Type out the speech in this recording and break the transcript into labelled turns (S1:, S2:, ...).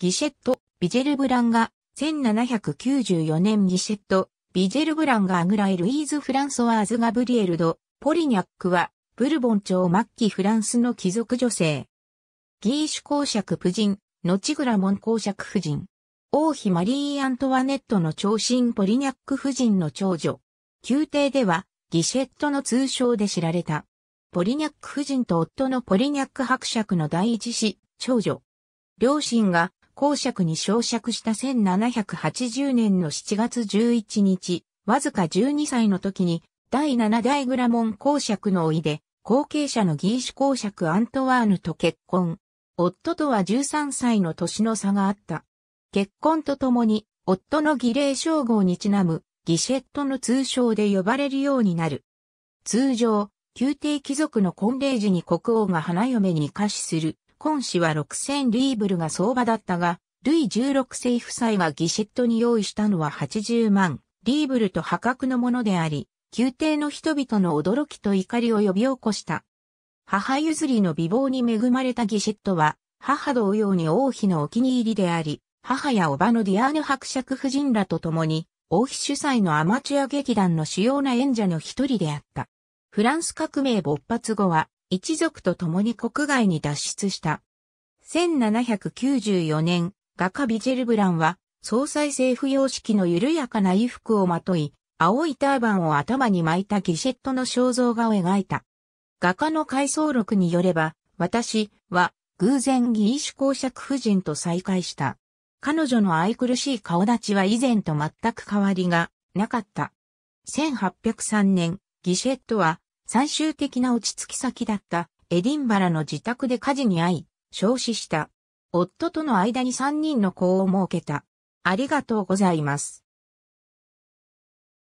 S1: ギシェット・ビジェルブランガ、1794年ギシェット・ビジェルブランガアグライルイーズ・フランソワーズ・ガブリエルド・ポリニャックは、ブルボン朝末期フランスの貴族女性。ギーシュ公爵夫人、ノチグラモン公爵夫人。王妃マリー・アントワネットの長身ポリニャック夫人の長女。宮廷では、ギシェットの通称で知られた。ポリニャック夫人と夫のポリニャック伯爵の第一子、長女。両親が公爵に昇爵した1780年の7月11日、わずか12歳の時に、第7代グラモン公爵のいで、後継者のギーシュ公爵アントワーヌと結婚。夫とは13歳の年の差があった。結婚とともに、夫の儀礼称号にちなむ、ギシェットの通称で呼ばれるようになる。通常、宮廷貴族の婚礼時に国王が花嫁に歌詞する今氏は6000リーブルが相場だったが、ルイ16世夫妻がギシットに用意したのは80万リーブルと破格のものであり、宮廷の人々の驚きと怒りを呼び起こした。母譲りの美貌に恵まれたギシットは、母同様に王妃のお気に入りであり、母やおばのディアーヌ伯爵夫人らと共に、王妃主催のアマチュア劇団の主要な演者の一人であった。フランス革命勃発後は、一族と共に国外に脱出した。1794年、画家ビジェルブランは、総裁政府様式の緩やかな衣服をまとい、青いターバンを頭に巻いたギシェットの肖像画を描いた。画家の回想録によれば、私は偶然ギーシュ公爵夫人と再会した。彼女の愛くるしい顔立ちは以前と全く変わりがなかった。1803年、ギシェットは最終的な落ち着き先だったエディンバラの自宅で火事に遭い、焼死した。夫との間に3人の子を設けた。ありがとうございます。